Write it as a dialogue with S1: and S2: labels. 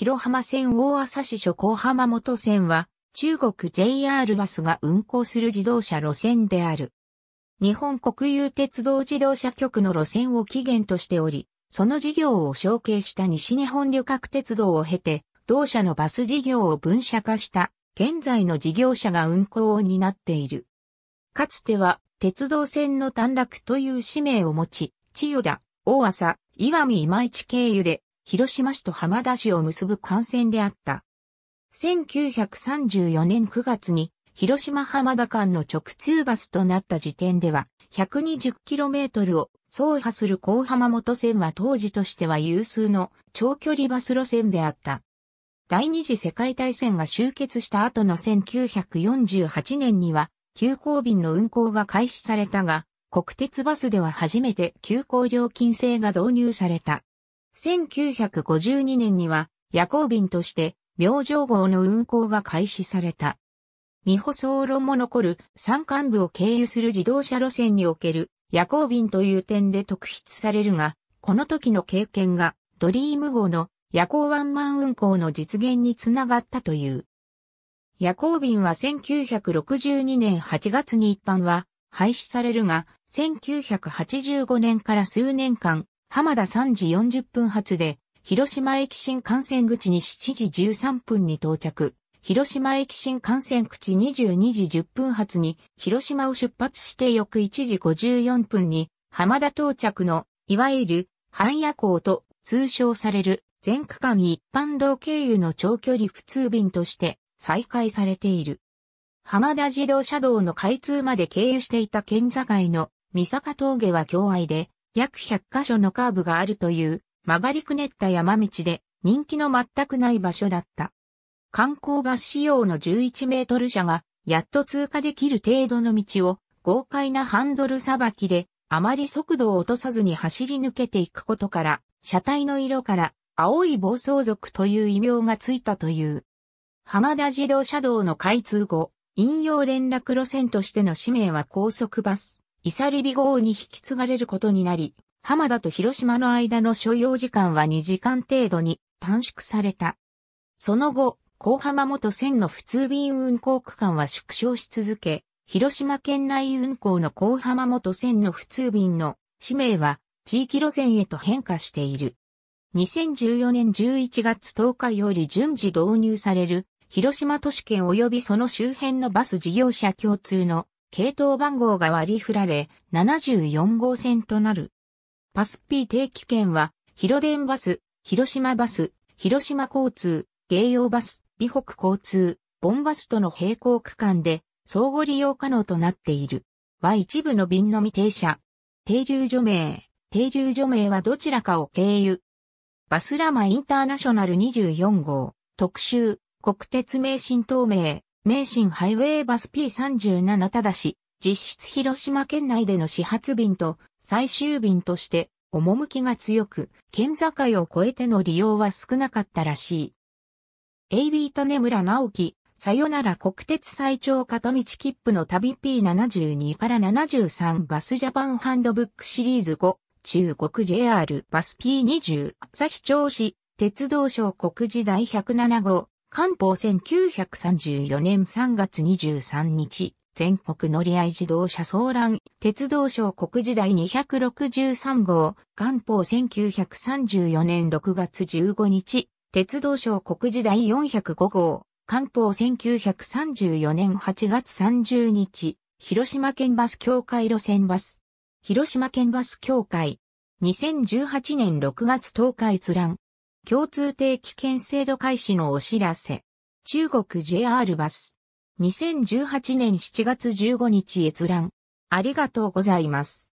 S1: 広浜線大朝市高浜本線は、中国 JR バスが運行する自動車路線である。日本国有鉄道自動車局の路線を起源としており、その事業を承継した西日本旅客鉄道を経て、同社のバス事業を分社化した現在の事業者が運行を担っている。かつては鉄道線の短絡という使命を持ち、千代田、大浅、岩見今市経由で広島市と浜田市を結ぶ幹線であった。1934年9月に広島浜田間の直通バスとなった時点では 120km を走破する高浜本線は当時としては有数の長距離バス路線であった。第二次世界大戦が終結した後の1948年には急行便の運行が開始されたが、国鉄バスでは初めて急行料金制が導入された。1952年には夜行便として明星号の運行が開始された。未舗装路も残る山間部を経由する自動車路線における夜行便という点で特筆されるが、この時の経験がドリーム号の夜行ワンマン運行の実現につながったという。夜行便は1962年8月に一般は廃止されるが、1985年から数年間、浜田3時40分発で、広島駅新幹線口に7時13分に到着。広島駅新幹線口22時10分発に広島を出発して翌1時54分に浜田到着のいわゆる半夜行と通称される全区間一般道経由の長距離普通便として再開されている。浜田自動車道の開通まで経由していた県境の三坂峠は境外で約100カ所のカーブがあるという曲がりくねった山道で人気の全くない場所だった。観光バス仕様の11メートル車がやっと通過できる程度の道を豪快なハンドルさばきであまり速度を落とさずに走り抜けていくことから車体の色から青い暴走族という異名がついたという。浜田自動車道の開通後、引用連絡路線としての使命は高速バス。イサリビ号に引き継がれることになり、浜田と広島の間の所要時間は2時間程度に短縮された。その後、高浜元線の普通便運行区間は縮小し続け、広島県内運行の高浜元線の普通便の使命は地域路線へと変化している。2014年11月10日より順次導入される広島都市圏及びその周辺のバス事業者共通の系統番号が割り振られ、74号線となる。パス P 定期券は、広電バス、広島バス、広島交通、芸用バス、美北交通、ボンバスとの並行区間で、相互利用可能となっている。は一部の便のみ停車。停留所名。停留所名はどちらかを経由。バスラマインターナショナル24号、特集、国鉄名神東名、名神ハイウェイバス P37 ただし、実質広島県内での始発便と最終便として、趣が強く、県境を越えての利用は少なかったらしい。AB 種村直樹、さよなら国鉄最長片道切符の旅 P72 から73バスジャパンハンドブックシリーズ5、中国 JR バス P20 朝日町市鉄道省国時代107号官報1934年3月23日、全国乗り合い自動車騒乱、鉄道省国時代263号、官報1934年6月15日、鉄道省国時代405号、官報1934年8月30日、広島県バス協会路線バス、広島県バス協会、2018年6月10日閲覧、共通定期券制度開始のお知らせ。中国 JR バス。2018年7月15日閲覧。ありがとうございます。